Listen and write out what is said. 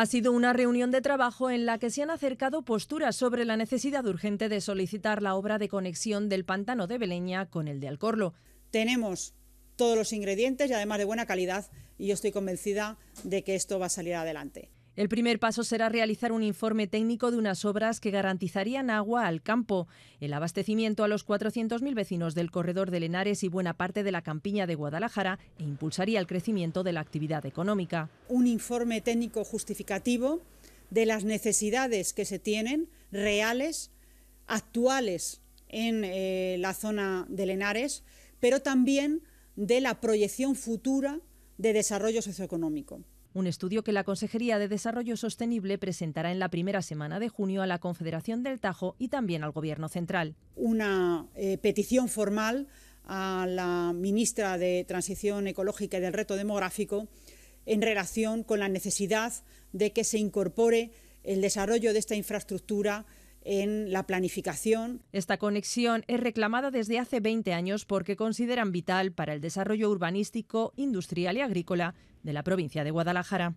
Ha sido una reunión de trabajo en la que se han acercado posturas sobre la necesidad urgente de solicitar la obra de conexión del pantano de Beleña con el de Alcorlo. Tenemos todos los ingredientes y además de buena calidad y yo estoy convencida de que esto va a salir adelante. El primer paso será realizar un informe técnico de unas obras que garantizarían agua al campo, el abastecimiento a los 400.000 vecinos del corredor de Lenares y buena parte de la campiña de Guadalajara e impulsaría el crecimiento de la actividad económica. Un informe técnico justificativo de las necesidades que se tienen reales, actuales en eh, la zona de Lenares, pero también de la proyección futura de desarrollo socioeconómico un estudio que la Consejería de Desarrollo Sostenible presentará en la primera semana de junio a la Confederación del Tajo y también al Gobierno central. Una eh, petición formal a la ministra de Transición Ecológica y del Reto Demográfico en relación con la necesidad de que se incorpore el desarrollo de esta infraestructura en la planificación. Esta conexión es reclamada desde hace 20 años porque consideran vital para el desarrollo urbanístico, industrial y agrícola de la provincia de Guadalajara.